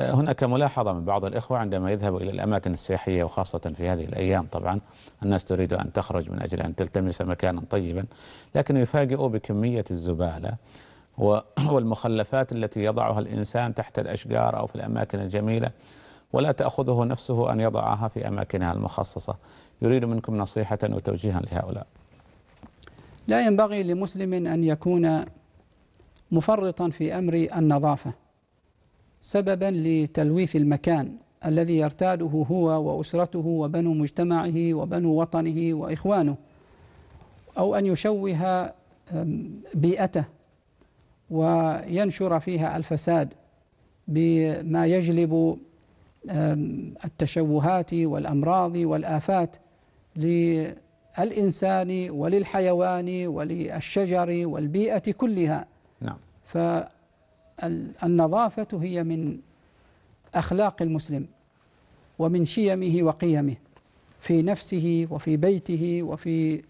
هناك ملاحظة من بعض الإخوة عندما يذهب إلى الأماكن السياحية وخاصة في هذه الأيام طبعا الناس تريد أن تخرج من أجل أن تلتمس مكانا طيبا لكن يفاجئ بكمية الزبالة والمخلفات التي يضعها الإنسان تحت الأشجار أو في الأماكن الجميلة ولا تأخذه نفسه أن يضعها في أماكنها المخصصة يريد منكم نصيحة وتوجيها لهؤلاء لا ينبغي لمسلم أن يكون مفرطا في أمر النظافة سببا لتلويث المكان الذي يرتاده هو وأسرته وبنو مجتمعه وبنو وطنه وإخوانه أو أن يشوه بيئته وينشر فيها الفساد بما يجلب التشوهات والأمراض والآفات للإنسان وللحيوان وللشجر والبيئة كلها نعم النظافة هي من أخلاق المسلم ومن شيمه وقيمه في نفسه وفي بيته وفي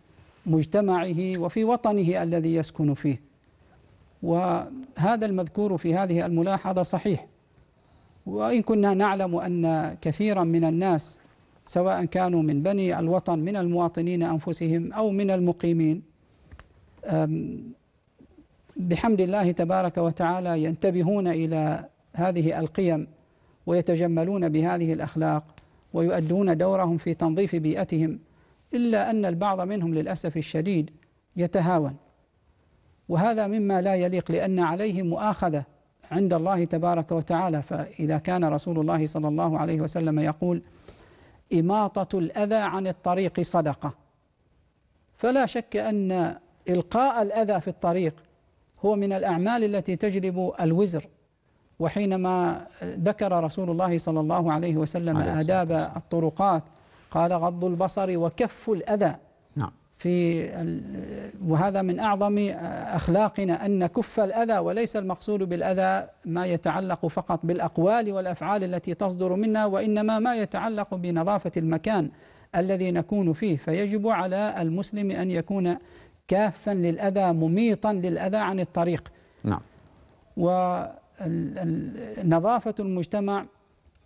مجتمعه وفي وطنه الذي يسكن فيه وهذا المذكور في هذه الملاحظة صحيح وإن كنا نعلم أن كثيرا من الناس سواء كانوا من بني الوطن من المواطنين أنفسهم أو من المقيمين بحمد الله تبارك وتعالى ينتبهون إلى هذه القيم ويتجملون بهذه الأخلاق ويؤدون دورهم في تنظيف بيئتهم إلا أن البعض منهم للأسف الشديد يتهاون وهذا مما لا يليق لأن عليه مؤاخذة عند الله تبارك وتعالى فإذا كان رسول الله صلى الله عليه وسلم يقول إماطة الأذى عن الطريق صدقة فلا شك أن إلقاء الأذى في الطريق هو من الأعمال التي تجلب الوزر وحينما ذكر رسول الله صلى الله عليه وسلم عليه آداب الطرقات قال غض البصر وكف الأذى نعم في وهذا من أعظم أخلاقنا أن نكف الأذى وليس المقصود بالأذى ما يتعلق فقط بالأقوال والأفعال التي تصدر منا وإنما ما يتعلق بنظافة المكان الذي نكون فيه فيجب على المسلم أن يكون كافا للأذى مميطا للأذى عن الطريق نعم ونظافة المجتمع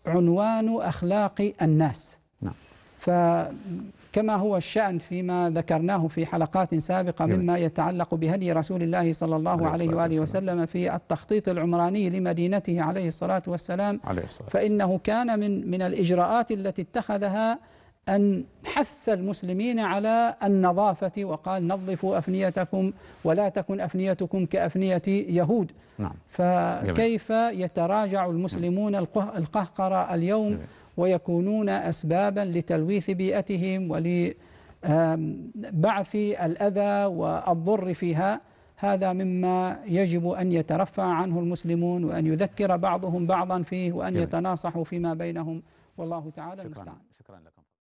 عنوان أخلاق الناس نعم فكما هو الشأن فيما ذكرناه في حلقات سابقة مما يتعلق بهدي رسول الله صلى الله عليه وآله وسلم في التخطيط العمراني لمدينته عليه الصلاة والسلام عليه الصلاة فإنه كان من من الإجراءات التي اتخذها أن حث المسلمين على النظافة وقال نظفوا أفنيتكم ولا تكن أفنيتكم كأفنية يهود نعم. فكيف يتراجع المسلمون القهقرة اليوم ويكونون أسبابا لتلويث بيئتهم ولبعث الأذى والضر فيها هذا مما يجب أن يترفع عنه المسلمون وأن يذكر بعضهم بعضا فيه وأن يتناصحوا فيما بينهم والله تعالى المستعان شكرا لكم